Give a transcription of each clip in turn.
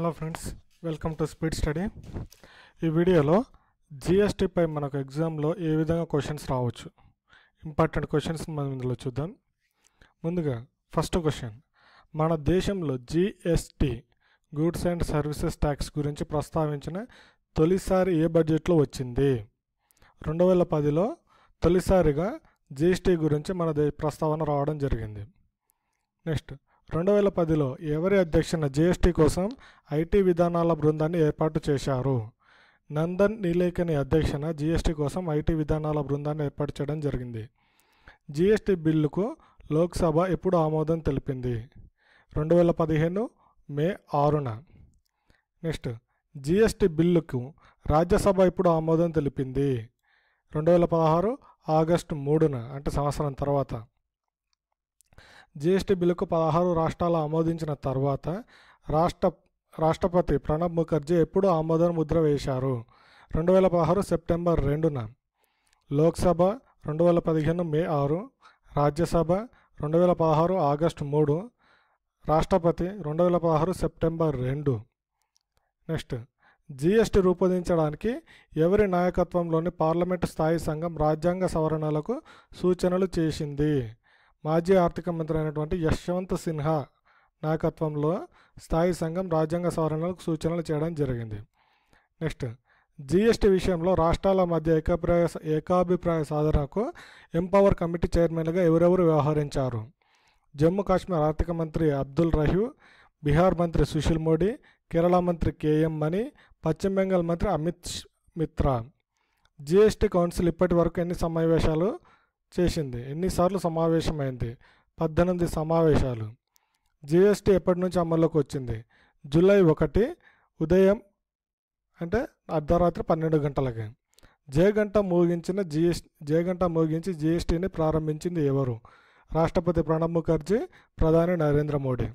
hello friends welcome to speed study ఈ వీడియోలో జిఎస్టీపై మనకు ఎగ్జామ్లో ఏ విధంగా క్వశ్చన్స్ రావచ్చు ఇంపార్టెంట్ క్వశ్చన్స్ మనం ఇందులో చూద్దాం ముందుగా ఫస్ట్ క్వశ్చన్ మన దేశంలో GST goods and services tax గురించి ప్రస్తావించిన తొలిసారి ఏ బడ్జెట్లో వచ్చింది రెండు వేల పదిలో తొలిసారిగా జిఎస్టీ గురించి మన ప్రస్తావన రావడం జరిగింది నెక్స్ట్ రెండు వేల పదిలో ఎవరి అధ్యక్షన జీఎస్టీ కోసం ఐటీ విధానాల బృందాన్ని ఏర్పాటు చేశారు నందన్ నీలేకని అధ్యక్షన జీఎస్టీ కోసం ఐటీ విధానాల బృందాన్ని ఏర్పాటు చేయడం జరిగింది జిఎస్టీ బిల్లుకు లోక్సభ ఎప్పుడు ఆమోదం తెలిపింది రెండు వేల పదిహేను మే ఆరున నెక్స్ట్ జీఎస్టీ బిల్లుకు రాజ్యసభ ఎప్పుడు ఆమోదం తెలిపింది రెండు వేల పదహారు ఆగస్టు మూడున అంటే సంవత్సరం తర్వాత జీఎస్టీ బిల్లుకు పదహారు రాష్ట్రాలు ఆమోదించిన తర్వాత రాష్ట్ర రాష్ట్రపతి ప్రణబ్ ముఖర్జీ ఎప్పుడు ఆమోదన ముద్ర వేశారు రెండు వేల పదహారు సెప్టెంబర్ రెండున లోక్సభ రెండు వేల పదిహేను మే ఆరు రాజ్యసభ రెండు వేల పదహారు ఆగస్టు మూడు రాష్ట్రపతి రెండు వేల పదహారు సెప్టెంబర్ రెండు నెక్స్ట్ జీఎస్టీ రూపొందించడానికి ఎవరి నాయకత్వంలోని పార్లమెంటు స్థాయి సంఘం రాజ్యాంగ సవరణలకు సూచనలు చేసింది మాజీ ఆర్థిక మంత్రి అయినటువంటి యశ్వంత్ సిన్హా నాయకత్వంలో స్థాయి సంఘం రాజ్యాంగ సవరణలకు సూచనలు చేయడం జరిగింది నెక్స్ట్ జీఎస్టీ విషయంలో రాష్ట్రాల మధ్య ఏకాభిప్రాయ ఏకాభిప్రాయ సాధనకు ఎంపవర్ కమిటీ చైర్మన్గా ఎవరెవరు వ్యవహరించారు జమ్మూ కాశ్మీర్ ఆర్థిక మంత్రి అబ్దుల్ రహీ బీహార్ మంత్రి సుశీల్ మోడీ కేరళ మంత్రి కేఎం మణి పశ్చిమ బెంగాల్ మంత్రి అమిత్ మిత్రా జీఎస్టీ కౌన్సిల్ ఇప్పటి వరకు ఎన్ని సమావేశాలు చేసింది ఎన్నిసార్లు సమావేశమైంది పద్దెనిమిది సమావేశాలు జిఎస్టీ ఎప్పటి నుంచి అమల్లోకి వచ్చింది జూలై ఒకటి ఉదయం అంటే అర్ధరాత్రి పన్నెండు గంటలకి జేగంట మోగించిన జిఎస్ జేగంట మోగించి జిఎస్టీని ప్రారంభించింది ఎవరు రాష్ట్రపతి ప్రణబ్ ముఖర్జీ ప్రధాని నరేంద్ర మోడీ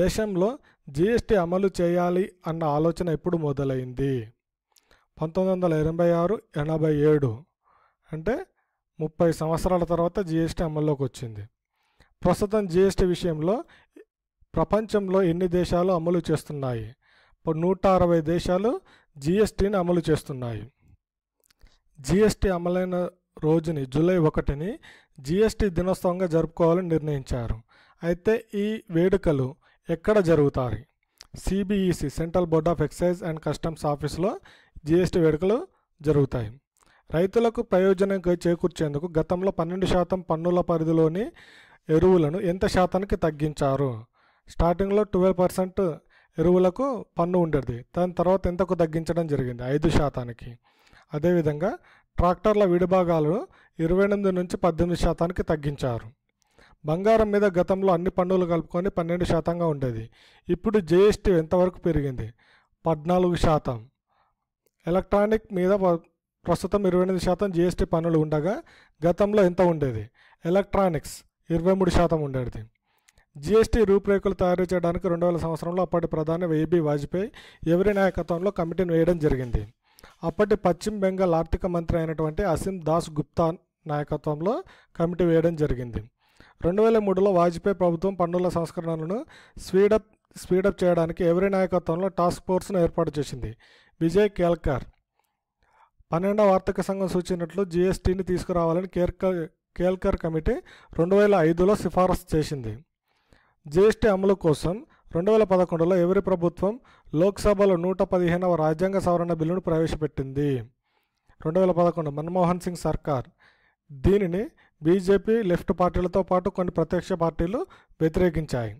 దేశంలో జిఎస్టీ అమలు చేయాలి అన్న ఆలోచన ఎప్పుడు మొదలైంది పంతొమ్మిది వందల ఎనభై ఆరు ఎనభై ఏడు అంటే ముప్పై సంవత్సరాల తర్వాత జీఎస్టీ అమల్లోకి వచ్చింది ప్రస్తుతం జీఎస్టీ విషయంలో ప్రపంచంలో ఎన్ని దేశాలు అమలు చేస్తున్నాయి నూట అరవై దేశాలు జీఎస్టీని అమలు చేస్తున్నాయి జీఎస్టీ అమలైన రోజుని జూలై ఒకటిని జీఎస్టీ దినోత్సవంగా జరుపుకోవాలని నిర్ణయించారు అయితే ఈ వేడుకలు ఎక్కడ జరుగుతాయి CBEC central board of excise and customs ఆఫీస్లో జీఎస్టీ వేడుకలు జరుగుతాయి రైతులకు ప్రయోజనం చేకూర్చేందుకు గతంలో పన్నెండు శాతం పన్నుల పరిధిలోని ఎరువులను ఎంత శాతానికి తగ్గించారు స్టార్టింగ్లో ట్వెల్వ్ పర్సెంట్ ఎరువులకు పన్ను ఉండేది దాని తర్వాత ఎంతకు తగ్గించడం జరిగింది ఐదు శాతానికి అదేవిధంగా ట్రాక్టర్ల విడిభాగాలను ఇరవై ఎనిమిది నుంచి పద్దెనిమిది శాతానికి తగ్గించారు బంగారం మీద గతంలో అన్ని పన్నులు కలుపుకొని పన్నెండు శాతంగా ఉండేది ఇప్పుడు జీఎస్టీ ఎంతవరకు పెరిగింది పద్నాలుగు శాతం ఎలక్ట్రానిక్ మీద ప్రస్తుతం ఇరవై ఎనిమిది శాతం జిఎస్టీ పన్నులు ఉండగా గతంలో ఎంత ఉండేది ఎలక్ట్రానిక్స్ ఇరవై మూడు శాతం ఉండేది జిఎస్టీ రూపురేఖలు తయారు చేయడానికి రెండు వేల సంవత్సరంలో అప్పటి ప్రధాని వైబీ వాజ్పేయి ఎవరి నాయకత్వంలో కమిటీని వేయడం జరిగింది అప్పటి పశ్చిమ బెంగాల్ ఆర్థిక మంత్రి అయినటువంటి అసిం దాస్ గుప్తా నాయకత్వంలో కమిటీ వేయడం జరిగింది రెండు వేల మూడులో వాజ్పేయి ప్రభుత్వం పన్నుల సంస్కరణలను స్పీడప్ స్పీడప్ చేయడానికి ఎవరి నాయకత్వంలో టాస్క్ ఫోర్స్ను ఏర్పాటు చేసింది విజయ్ కేల్కర్ పన్నెండవ ఆర్థిక సంఘం సూచించినట్లు జీఎస్టీని తీసుకురావాలని కేర్క కేల్కర్ కమిటీ రెండు వేల ఐదులో సిఫారసు చేసింది జీఎస్టీ అమలు కోసం రెండు వేల పదకొండులో ఎవరి ప్రభుత్వం లోక్సభలో నూట పదిహేనవ రాజ్యాంగ సవరణ బిల్లును ప్రవేశపెట్టింది రెండు వేల పదకొండు మన్మోహన్ సింగ్ సర్కార్ దీనిని బీజేపీ లెఫ్ట్ పార్టీలతో పాటు కొన్ని ప్రత్యక్ష పార్టీలు వ్యతిరేకించాయి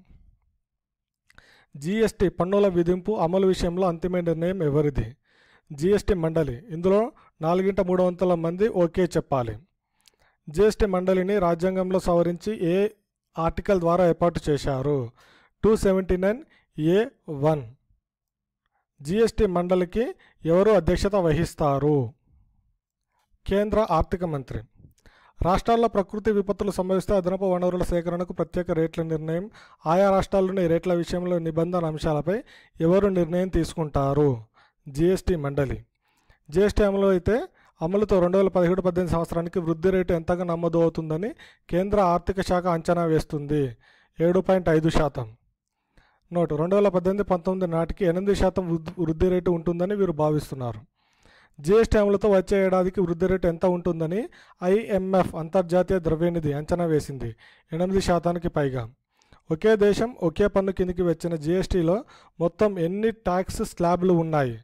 జీఎస్టీ పన్నుల విధింపు అమలు విషయంలో అంతిమ నిర్ణయం ఎవరిది జీఎస్టీ మండలి ఇందులో నాలుగింట మూడు వంతుల మంది ఓకే చెప్పాలి జిఎస్టీ మండలిని రాజ్యాంగంలో సవరించి ఏ ఆర్టికల్ ద్వారా ఏర్పాటు చేశారు two seventy nine A one GST మండలికి ఎవరు అధ్యక్షత వహిస్తారు కేంద్ర ఆర్థిక మంత్రి రాష్ట్రాల్లో ప్రకృతి విపత్తులు సంభవిస్తే అదనపు వనరుల సేకరణకు ప్రత్యేక రేట్ల నిర్ణయం ఆయా రాష్ట్రాల్లోని రేట్ల విషయంలో నిబంధన అంశాలపై ఎవరు నిర్ణయం తీసుకుంటారు జిఎస్టీ మండలి జిఎస్టీ అమలు అయితే అమలుతో రెండు వేల పదిహేడు పద్దెనిమిది సంవత్సరానికి వృద్ధి రేటు ఎంతగా నమోదు అవుతుందని కేంద్ర ఆర్థిక శాఖ అంచనా వేస్తుంది ఏడు పాయింట్ ఐదు శాతం నోటు రెండు వేల పద్దెనిమిది పంతొమ్మిది నాటికి ఎనిమిది శాతం వృద్ధి రేటు ఉంటుందని వీరు భావిస్తున్నారు జిఎస్టీ అమలుతో వచ్చే ఏడాదికి వృద్ధి రేటు ఎంత ఉంటుందని ఐఎంఎఫ్ అంతర్జాతీయ ద్రవ్యనిధి అంచనా వేసింది ఎనిమిది శాతానికి పైగా ఒకే దేశం ఒకే పన్ను కిందికి వచ్చిన జిఎస్టీలో మొత్తం ఎన్ని ట్యాక్స్ స్లాబ్లు ఉన్నాయి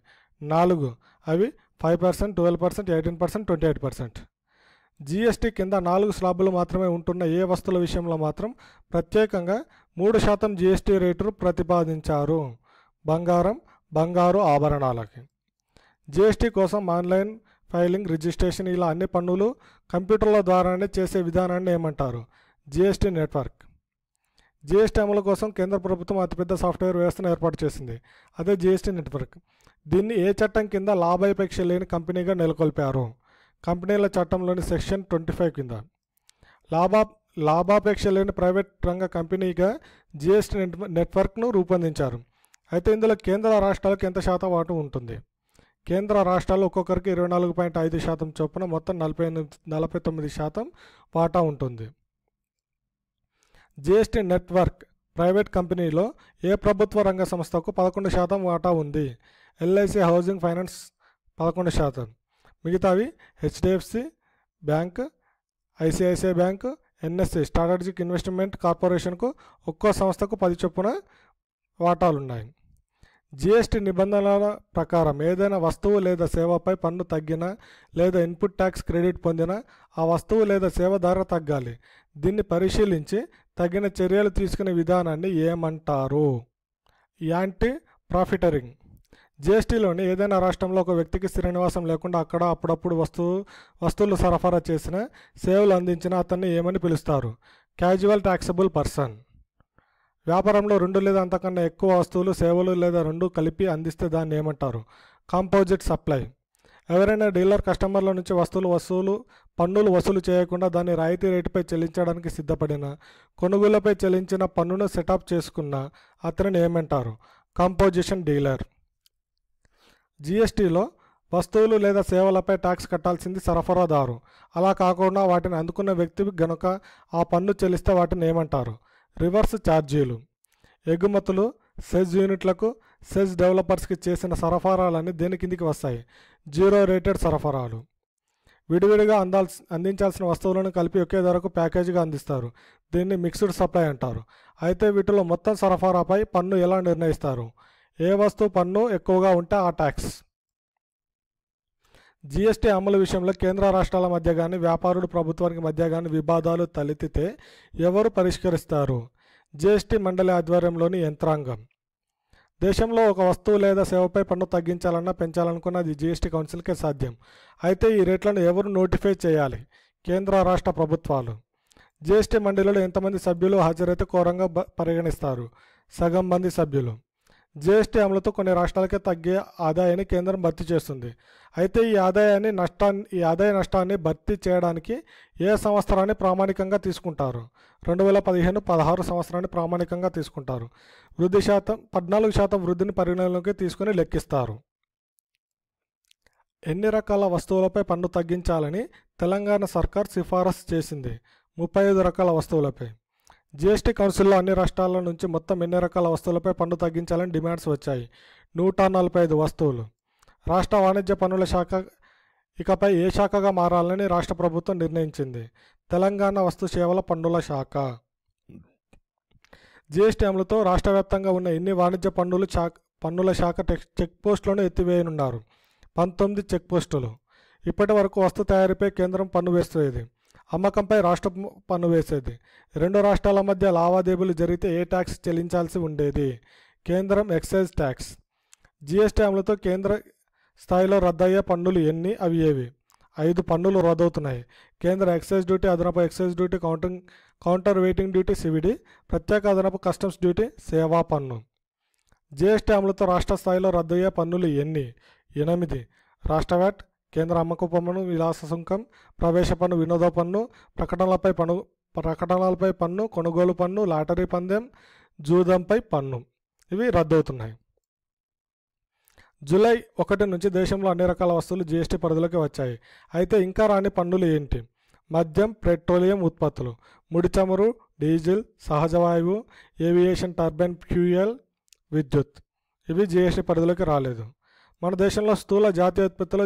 నాలుగు అవి five percent twelve percent eighteen percent twenty eight percent GST కింద నాలుగు స్లాబులు మాత్రమే ఉంటున్న ఏ వస్తువుల విషయంలో మాత్రం ప్రత్యేకంగా మూడు శాతం జీఎస్టీ రేటును ప్రతిపాదించారు బంగారం బంగారు ఆభరణాలకి జీఎస్టీ కోసం ఆన్లైన్ ఫైలింగ్ రిజిస్ట్రేషన్ ఇలా అన్ని పన్నులు కంప్యూటర్ల ద్వారానే చేసే విధానాన్ని ఏమంటారు జీఎస్టీ నెట్వర్క్ జీఎస్టీ అమలు కోసం కేంద్ర ప్రభుత్వం అతిపెద్ద సాఫ్ట్వేర్ వ్యవస్థను ఏర్పాటు చేసింది అదే జీఎస్టీ నెట్వర్క్ దీన్ని ఏ చట్టం కింద లాభాపేక్ష లేని కంపెనీగా నెలకొల్పారు కంపెనీల చట్టంలోని సెక్షన్ ట్వంటీ ఫైవ్ కింద లాభా లాభాపేక్ష లేని ప్రైవేట్ రంగ కంపెనీగా జిఎస్టీ నెట్ నెట్వర్క్ను రూపొందించారు అయితే ఇందులో కేంద్ర రాష్ట్రాలకు ఎంత శాతం వాటం ఉంటుంది కేంద్ర రాష్ట్రాలు ఒక్కొక్కరికి ఇరవై నాలుగు పాయింట్ ఐదు శాతం చొప్పున మొత్తం నలభై నలభై తొమ్మిది శాతం వాటా ఉంటుంది జిఎస్టీ నెట్వర్క్ ప్రైవేట్ కంపెనీలో ఏ ప్రభుత్వ రంగ సంస్థకు పదకొండు శాతం వాటా ఉంది ఎల్ఐసి హౌసింగ్ ఫైనాన్స్ పదకొండు శాతం మిగతావి HDFC bank ICICI bank NSC strategic investment కార్పొరేషన్కు ఒక్కో సంస్థకు పది చొప్పున వాటాలున్నాయి జీఎస్టీ నిబంధనల ప్రకారం ఏదైనా వస్తువు లేదా సేవపై పన్ను తగ్గిన లేదా ఇన్పుట్ ట్యాక్స్ క్రెడిట్ పొందిన ఆ వస్తువు లేదా సేవ ధర తగ్గాలి దీన్ని పరిశీలించి తగిన చర్యలు తీసుకునే విధానాన్ని ఏమంటారు యాంటీ ప్రాఫిటరింగ్ జిఎస్టీలోని ఏదైనా రాష్ట్రంలో ఒక వ్యక్తికి నివాసం లేకుండా అక్కడ అప్పుడప్పుడు వస్తువు వస్తువులు సరఫరా చేసిన సేవలు అందించిన అతన్ని ఏమని పిలుస్తారు క్యాజువల్ ట్యాక్సబుల్ పర్సన్ వ్యాపారంలో రెండు లేదా అంతకన్నా ఎక్కువ వస్తువులు సేవలు లేదా రెండు కలిపి అందిస్తే దాన్ని ఏమంటారు కాంపోజిట్ సప్లై ఎవరైనా డీలర్ కస్టమర్ల నుంచి వస్తువులు వసూలు పన్నులు వసూలు చేయకుండా దాన్ని రాయితీ రేటుపై చెల్లించడానికి సిద్ధపడిన కొనుగోలుపై చెల్లించిన పన్నును సెటప్ చేసుకున్న అతనిని ఏమంటారు కంపోజిషన్ డీలర్ జీఎస్టీలో వస్తువులు లేదా సేవలపై ట్యాక్స్ కట్టాల్సింది సరఫరాదారు అలా కాకుండా వాటిని అందుకున్న వ్యక్తి గనుక ఆ పన్ను చెల్లిస్తే వాటిని ఏమంటారు రివర్స్ ఛార్జీలు ఎగుమతులు సెజ్ యూనిట్లకు సెజ్ డెవలపర్స్కి చేసిన సరఫరాలన్నీ దేని కిందికి వస్తాయి జీరో రేటెడ్ సరఫరాలు విడివిడిగా అందాల్సి అందించాల్సిన వస్తువులను కలిపి ఒకే ధరకు ప్యాకేజీగా అందిస్తారు దీన్ని మిక్స్డ్ సప్లై అంటారు అయితే వీటిలో మొత్తం సరఫరాపై పన్ను ఎలా నిర్ణయిస్తారు ఏ వస్తువు పన్ను ఎక్కువగా ఉంటే ఆ ట్యాక్స్ జీఎస్టీ అమలు విషయంలో కేంద్ర రాష్ట్రాల మధ్య కానీ వ్యాపారుడు ప్రభుత్వానికి మధ్య కానీ వివాదాలు తలెత్తితే ఎవరు పరిష్కరిస్తారు జిఎస్టీ మండలి ఆధ్వర్యంలోని యంత్రాంగం దేశంలో ఒక వస్తువు లేదా సేవపై పన్ను తగ్గించాలన్నా పెంచాలనుకున్న అది కౌన్సిల్కే సాధ్యం అయితే ఈ రేట్లను ఎవరు నోటిఫై చేయాలి కేంద్ర రాష్ట్ర ప్రభుత్వాలు జీఎస్టీ మండలిలో ఎంతమంది సభ్యులు హాజరైతే ఘోరంగా పరిగణిస్తారు సగం మంది సభ్యులు జీఎస్టీ అమలుతో కొన్ని రాష్ట్రాలకే తగ్గే ఆదాయాన్ని కేంద్రం భర్తీ చేస్తుంది అయితే ఈ ఆదాయాన్ని నష్టాన్ని ఈ ఆదాయ నష్టాన్ని భర్తీ చేయడానికి ఏ సంవత్సరాన్ని ప్రామాణికంగా తీసుకుంటారు రెండు వేల పదిహేను పదహారు సంవత్సరాన్ని ప్రామాణికంగా తీసుకుంటారు వృద్ధి శాతం పద్నాలుగు శాతం వృద్ధిని పరిగణలోకి తీసుకుని లెక్కిస్తారు ఎన్ని రకాల వస్తువులపై పన్ను తగ్గించాలని తెలంగాణ సర్కార్ సిఫారసు చేసింది ముప్పై ఐదు రకాల వస్తువులపై జీఎస్టీ కౌన్సిల్లో అన్ని రాష్ట్రాల నుంచి మొత్తం ఎన్ని రకాల వస్తువులపై పన్ను తగ్గించాలని డిమాండ్స్ వచ్చాయి నూట నలభై ఐదు వస్తువులు రాష్ట్ర వాణిజ్య పన్నుల శాఖ ఇకపై ఏ శాఖగా మారాలని రాష్ట్ర ప్రభుత్వం నిర్ణయించింది తెలంగాణ వస్తు సేవల పన్నుల శాఖ జిఎస్టీ అమలుతో రాష్ట్ర వ్యాప్తంగా ఉన్న ఎన్ని వాణిజ్య పన్నులు శాఖ పన్నుల శాఖ చెక్ పోస్టులను ఎత్తివేయనున్నారు పంతొమ్మిది చెక్ పోస్టులు ఇప్పటి వరకు వస్తు తయారీపై కేంద్రం పన్ను వేస్తుంది అమ్మకంపై రాష్ట్ర పన్ను వేసేది రెండు రాష్ట్రాల మధ్య లావాదేవీలు జరిగితే ఏ ట్యాక్స్ చెల్లించాల్సి ఉండేది కేంద్రం ఎక్సైజ్ ట్యాక్స్ జిఎస్టీ అమలుతో కేంద్ర స్థాయిలో రద్దయ్యే పన్నులు ఎన్ని అవి ఏవి ఐదు పన్నులు రద్దవుతున్నాయి కేంద్ర ఎక్సైజ్ డ్యూటీ అదనపు excise duty counting counter waiting duty CVD ప్రత్యేక అదనపు కస్టమ్స్ డ్యూటీ సేవా పన్ను జిఎస్టీ అమలుతో రాష్ట్ర స్థాయిలో రద్దయ్యే పన్నులు ఎన్ని ఎనిమిది రాష్ట్ర వ్యాట్ కేంద్ర అమ్మకు పన్ను విలాస సుంకం ప్రవేశ పన్ను వినోద పన్ను ప్రకటనలపై పన్ను ప్రకటనలపై పన్ను కొనుగోలు పన్ను లాటరీ పందెం జూదంపై పన్ను ఇవి రద్దవుతున్నాయి జూలై ఒకటి నుంచి దేశంలో అన్ని రకాల వస్తువులు జీఎస్టీ పరిధిలోకి వచ్చాయి అయితే ఇంకా రాని పన్నులు ఏంటి మద్యం పెట్రోలియం ఉత్పత్తులు ముడి చమురు డీజిల్ సహజ వాయువు ఏవియేషన్ టర్బైన్ ఫ్యూయల్ విద్యుత్ ఇవి జీఎస్టీ పరిధిలోకి రాలేదు మన దేశంలో స్థూల జాతీయ ఉత్పత్తిలో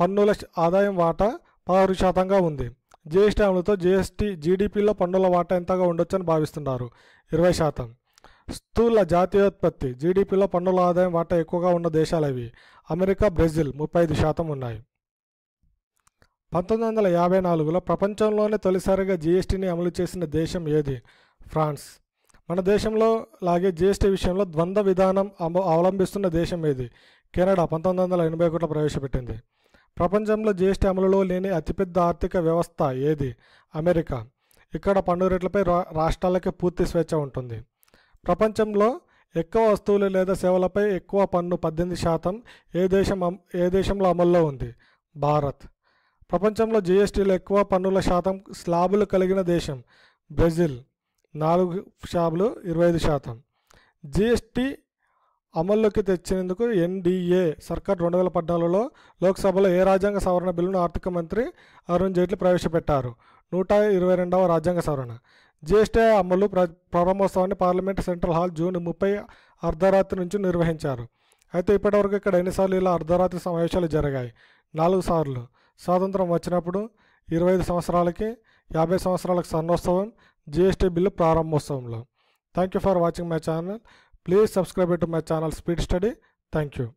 పన్నుల ఆదాయం వాటా పదహారు శాతంగా ఉంది జీఎస్టీ అమలుతో జీఎస్టీ జీడిపిలో పన్నుల వాటా ఎంతగా ఉండొచ్చని భావిస్తున్నారు ఇరవై శాతం స్థూల జాతీయోత్పత్తి జీడిపిలో పన్నుల ఆదాయం వాటా ఎక్కువగా ఉన్న దేశాలు అవి అమెరికా బ్రెజిల్ ముప్పై ఐదు శాతం ఉన్నాయి పంతొమ్మిది వందల యాభై నాలుగులో ప్రపంచంలోనే తొలిసారిగా జీఎస్టీని అమలు చేసిన దేశం ఏది ఫ్రాన్స్ మన దేశంలో లాగే జిఎస్టీ విషయంలో ద్వంద్వ విధానం అవలంబిస్తున్న దేశం ఏది కెనడా పంతొమ్మిది వందల ఎనభై ఒకటిలో ప్రవేశపెట్టింది ప్రపంచంలో జీఎస్టీ అమలులో లేని అతిపెద్ద ఆర్థిక వ్యవస్థ ఏది అమెరికా ఇక్కడ పన్ను రేట్లపై రాష్ట్రాలకి పూర్తి స్వేచ్ఛ ఉంటుంది ప్రపంచంలో ఎక్కువ వస్తువులు లేదా సేవలపై ఎక్కువ పన్ను పద్దెనిమిది శాతం ఏ దేశం ఏ దేశంలో అమల్లో ఉంది భారత్ ప్రపంచంలో జిఎస్టీలో ఎక్కువ పన్నుల శాతం స్లాబులు కలిగిన దేశం బ్రెజిల్ నాలుగు స్లాబులు ఇరవై ఐదు శాతం జిఎస్టీ అమల్లోకి తెచ్చినందుకు ఎన్డీఏ సర్కార్ రెండు వేల పద్నాలుగులో లోక్సభలో ఏ రాజ్యాంగ సవరణ బిల్లును ఆర్థిక మంత్రి అరుణ్ జైట్లీ ప్రవేశపెట్టారు నూట ఇరవై రెండవ రాజ్యాంగ సవరణ జిఎస్టీ అమలు ప్ర ప్రారంభోత్సవాన్ని పార్లమెంట్ సెంట్రల్ హాల్ జూన్ ముప్పై అర్ధరాత్రి నుంచి నిర్వహించారు అయితే ఇప్పటివరకు ఇక్కడ ఎన్నిసార్లు ఇలా అర్ధరాత్రి సమావేశాలు జరిగాయి నాలుగు సార్లు స్వాతంత్రం వచ్చినప్పుడు ఇరవై ఐదు సంవత్సరాలకి యాభై సంవత్సరాలకు సన్నోత్సవం జిఎస్టీ బిల్లు ప్రారంభోత్సవంలో thank you for watching my channel please subscribe to my channel speed study thank you